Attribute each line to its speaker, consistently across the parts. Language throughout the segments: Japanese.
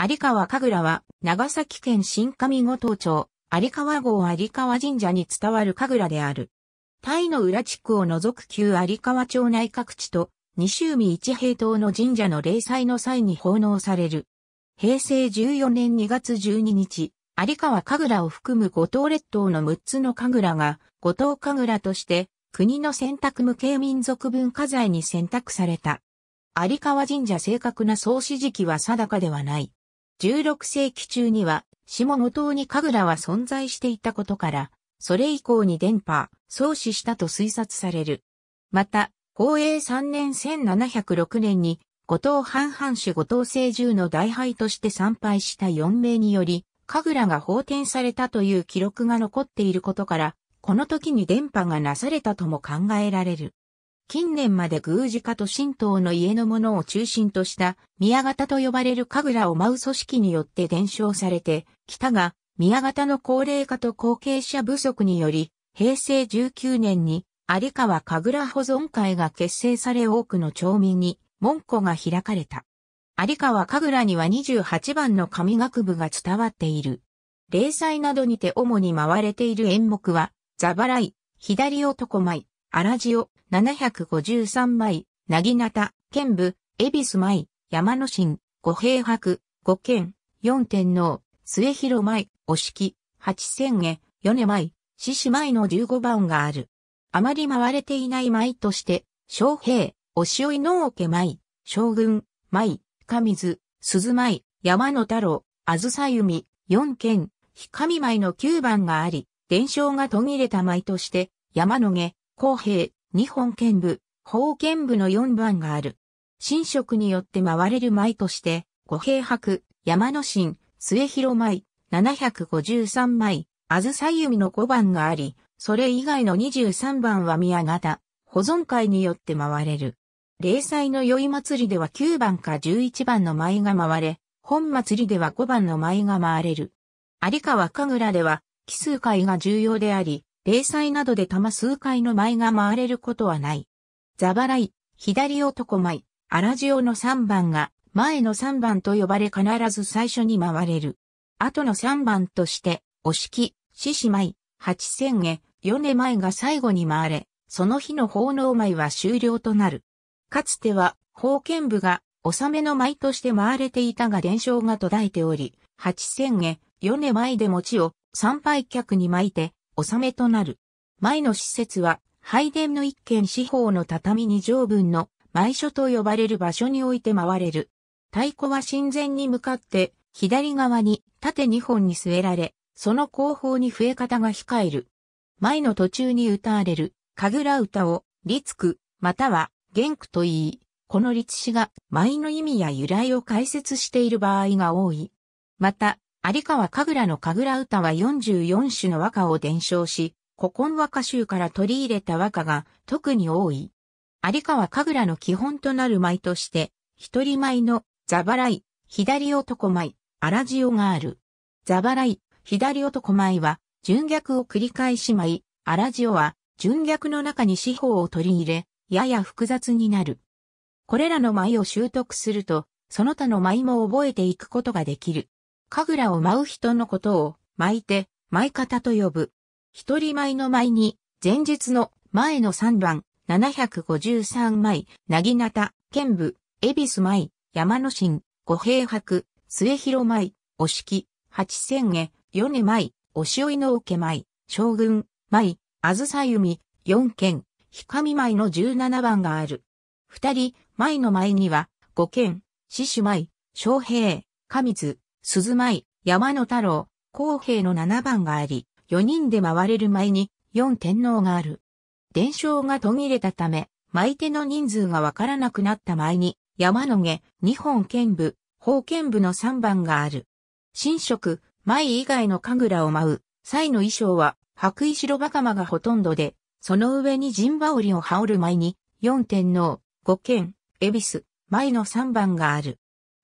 Speaker 1: 有川神楽は、長崎県新上五島町、有川郷有川神社に伝わる神楽である。タイの裏地区を除く旧有川町内各地と、西海一平等の神社の霊祭の際に奉納される。平成14年2月12日、有川神楽を含む五島列島の6つの神楽が、五島神楽として、国の選択無形民族文化財に選択された。有川神社正確な創始時期は定かではない。16世紀中には、下五島に神楽は存在していたことから、それ以降に電波、創始したと推察される。また、公営3年1706年に、後藤半藩主後藤聖獣の大敗として参拝した4名により、神楽が放天されたという記録が残っていることから、この時に電波がなされたとも考えられる。近年まで宮司家と神道の家のものを中心とした宮型と呼ばれる神楽を舞う組織によって伝承されてきたが、宮型の高齢化と後継者不足により、平成19年に有川神楽保存会が結成され多くの町民に門戸が開かれた。有川神楽には28番の神楽部が伝わっている。霊祭などにて主に回れている演目は、ザバライ、左男舞、荒地を、753枚、なぎなた、剣部、恵比寿舞、山野神、五平白、五剣、四天皇、末広舞、お式、八千家、米舞、獅子舞の十五番がある。あまり回れていない舞として、将兵、お塩いの桶舞、将軍、舞、神津、鈴舞、山野太郎、あずさゆみ、四剣、光舞の九番があり、伝承が途切れた舞として、山野毛、公平、日本剣部、法剣部の4番がある。神職によって回れる舞として、五平白、山の神、末広舞、753枚、あずさゆみの5番があり、それ以外の23番は宮形、保存会によって回れる。霊祭の宵祭りでは9番か11番の舞が回れ、本祭りでは5番の舞が回れる。有川神楽では、奇数回が重要であり、零細などで玉数回の舞が回れることはない。ザバライ、左男舞、荒塩の3番が、前の3番と呼ばれ必ず最初に回れる。後の3番として、お式、獅子舞、八千下、米舞が最後に回れ、その日の奉納舞は終了となる。かつては、封建部が、納めの舞として回れていたが伝承が途絶えており、八千へ、米舞で餅を参拝客に巻いて、納めとなる。前の施設は、拝殿の一軒四方の畳二畳分の埋所と呼ばれる場所において回れる。太鼓は神前に向かって、左側に縦二本に据えられ、その後方に笛方が控える。前の途中に歌われる、神楽歌を、律句、または、元句と言い、この律詩が、舞の意味や由来を解説している場合が多い。また、有川神楽の神楽歌は44種の和歌を伝承し、古今和歌集から取り入れた和歌が特に多い。有川神楽の基本となる舞として、一人舞の、ザバライ、左男舞、荒塩がある。ザバライ、左男舞は、純逆を繰り返し舞、荒塩は、純逆の中に四方を取り入れ、やや複雑になる。これらの舞を習得すると、その他の舞も覚えていくことができる。神楽を舞う人のことを、舞いて、舞方と呼ぶ。一人舞の舞に、前日の前の三番、七百五十三舞、なぎなた、剣部、恵比寿舞、山の神、五平白、末広舞、お式、八千家、米舞、おおいのけ舞、将軍、舞、あずさゆみ、四剣、ひかみ舞の十七番がある。二人、舞の舞には、五剣、獅子舞、昌平、神津、鈴舞、山野太郎、公平の7番があり、4人で回れる舞に4天皇がある。伝承が途切れたため、舞手の人数がわからなくなった舞に、山野毛、日本剣部、宝剣部の3番がある。神職、舞以外の神楽を舞う、祭の衣装は、白衣白馬鎌がほとんどで、その上に陣羽織を羽織る舞に、四天皇、五剣、恵比寿、舞の三番がある。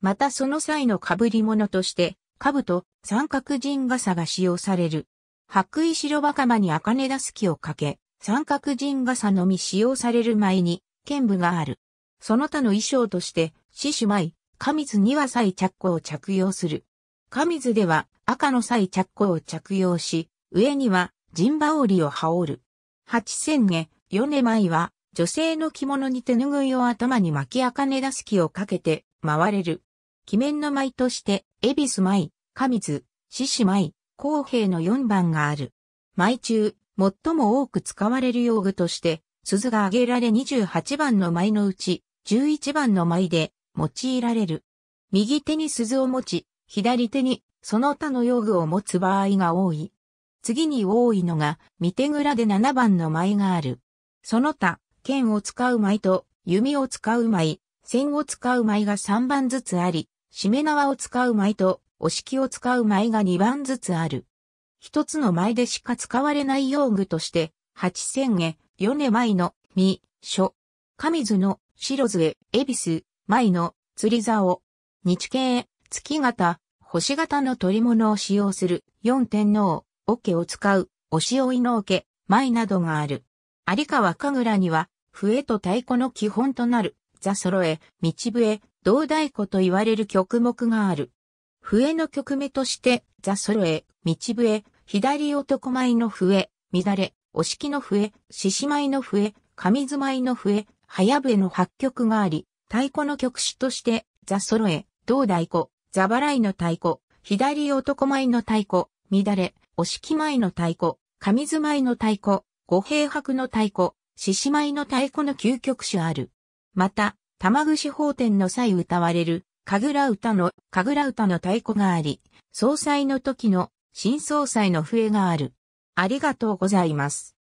Speaker 1: またその際の被り物として、兜、三角陣傘が使用される。白衣白馬釜に茜出す木をかけ、三角陣傘のみ使用される前に、剣舞がある。その他の衣装として、獅子舞、神津には祭着子を着用する。神津では赤の祭着子を着用し、上には陣羽織を羽織る。八千四根舞は女性の着物に手ぬぐいを頭に巻き茜出す木をかけて回れる。鬼面の舞として、恵比寿舞、上津、獅子舞、公平の4番がある。舞中、最も多く使われる用具として、鈴が挙げられ28番の舞のうち、11番の舞で用いられる。右手に鈴を持ち、左手にその他の用具を持つ場合が多い。次に多いのが、見手蔵で7番の舞がある。その他、剣を使う舞と弓を使う舞、線を使う舞が3番ずつあり、しめ縄を使う舞と、お式を使う舞が2番ずつある。一つの舞でしか使われない用具として、八千絵、四米舞の、み、書。神津の、白杖、恵比寿、舞の、釣り竿。日系、月型、星型の取り物を使用する、四天皇、桶を使う、おしおいの桶、舞などがある。有川神楽には、笛と太鼓の基本となる、座揃え、道笛、道太鼓と言われる曲目がある。笛の曲目として、座揃え、道笛、左男前の笛、乱れ、お式の笛、獅子舞の笛、上住まいの笛、早笛の8曲があり、太鼓の曲種として、座揃え、道太鼓、座払いの太鼓、左男前の太鼓、乱れ、お式前の太鼓、上住まいの太鼓、五平白の太鼓、獅子舞の太鼓の究極種ある。また、玉串法典の際歌われる、神楽歌の、神楽歌の太鼓があり、総裁の時の、新総裁の笛がある。ありがとうございます。